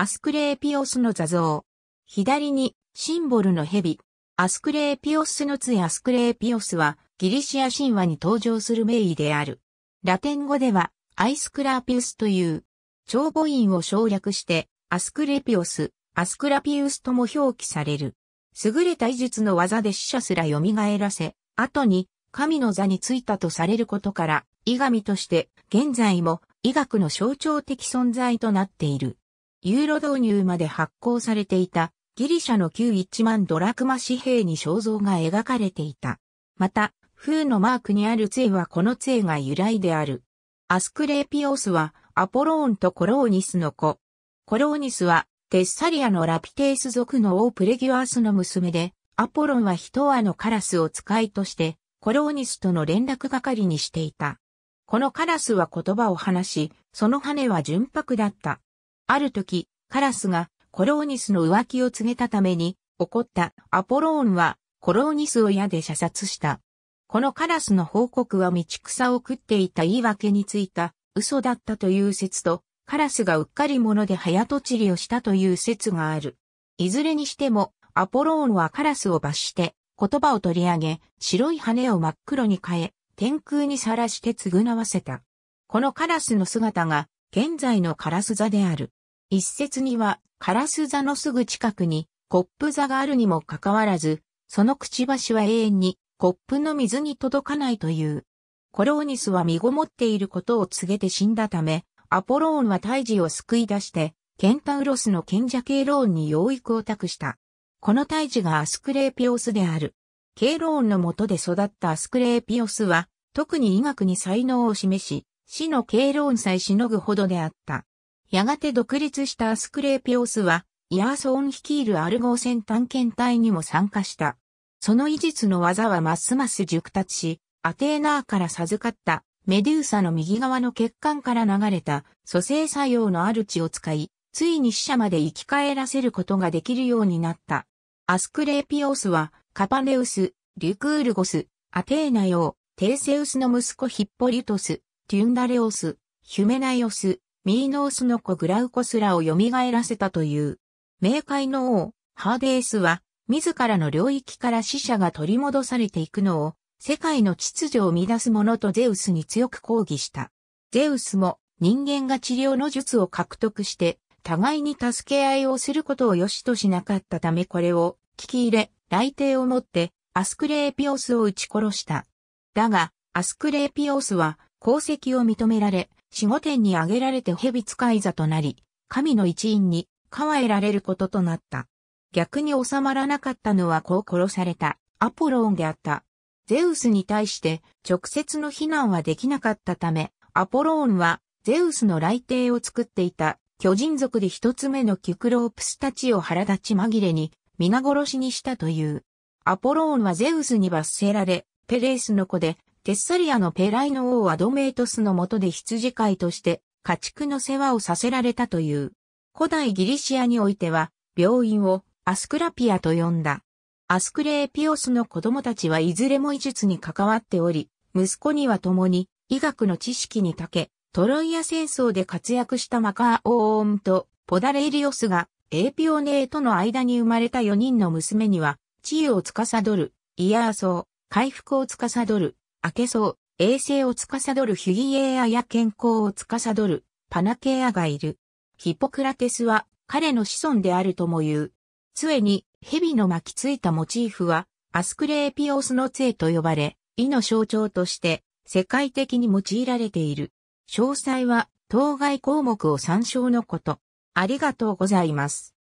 アスクレーピオスの座像。左に、シンボルの蛇。アスクレーピオスの杖アスクレーピオスは、ギリシア神話に登場する名医である。ラテン語では、アイスクラーピウスという、長母音を省略して、アスクレピオス、アスクラピウスとも表記される。優れた医術の技で死者すら蘇らせ、後に神の座についたとされることから、医神として現在も医学の象徴的存在となっている。ユーロ導入まで発行されていたギリシャの旧1万ドラクマ紙幣に肖像が描かれていた。また、風のマークにある杖はこの杖が由来である。アスクレーピオスはアポローンとコローニスの子。コローニスはテッサリアのラピテイス族の王プレギュアースの娘で、アポロンはヒトアのカラスを使いとして、コローニスとの連絡係にしていた。このカラスは言葉を話し、その羽は純白だった。ある時、カラスがコローニスの浮気を告げたために、怒ったアポローンはコローニスを矢で射殺した。このカラスの報告は道草を食っていた言い訳についた嘘だったという説と、カラスがうっかり者で早とちりをしたという説がある。いずれにしても、アポローンはカラスを罰して言葉を取り上げ、白い羽を真っ黒に変え、天空にさらして償わせた。このカラスの姿が現在のカラス座である。一説には、カラス座のすぐ近くに、コップ座があるにもかかわらず、そのくちばしは永遠に、コップの水に届かないという。コローニスは身ごもっていることを告げて死んだため、アポローンは胎児を救い出して、ケンタウロスの賢者ケイローンに養育を託した。この胎児がアスクレーピオスである。ケイローンの下で育ったアスクレーピオスは、特に医学に才能を示し、死のケイローンさえしのぐほどであった。やがて独立したアスクレーピオスは、イアーソーン率いるアルゴー戦探検隊にも参加した。その技術の技はますます熟達し、アテーナーから授かったメデューサの右側の血管から流れた蘇生作用のある血を使い、ついに死者まで生き返らせることができるようになった。アスクレーピオスは、カパネウス、リュクールゴス、アテーナ用、テーセウスの息子ヒッポリュトス、テュンダレオス、ヒュメナイオス、ミーノースの子グラウコスらを蘇らせたという。冥界の王、ハーデースは、自らの領域から死者が取り戻されていくのを、世界の秩序を乱す者とゼウスに強く抗議した。ゼウスも人間が治療の術を獲得して、互いに助け合いをすることを良しとしなかったためこれを聞き入れ、来帝をもってアスクレーピオスを撃ち殺した。だが、アスクレーピオスは功績を認められ、守護天に挙げられて蛇使い座となり、神の一員に、加えられることとなった。逆に収まらなかったのはこう殺された、アポローンであった。ゼウスに対して直接の非難はできなかったため、アポローンはゼウスの雷帝を作っていた巨人族で一つ目のキュクロープスたちを腹立ち紛れに皆殺しにしたという。アポローンはゼウスに罰せられ、ペレースの子でテッサリアのペライの王はドメイトスの下で羊飼いとして家畜の世話をさせられたという。古代ギリシアにおいては、病院をアスクラピアと呼んだ。アスクレーピオスの子供たちはいずれも医術に関わっており、息子には共に医学の知識に長け、トロイア戦争で活躍したマカーオーンとポダレイリオスがエーピオネーとの間に生まれた4人の娘には、地位を司る、イヤーソー、回復を司る、開けそう、衛星を司るヒギエアや健康を司るパナケアがいる。ヒポクラテスは彼の子孫であるとも言う。杖に蛇の巻きついたモチーフはアスクレーピオスの杖と呼ばれ、意の象徴として世界的に用いられている。詳細は当該項目を参照のこと。ありがとうございます。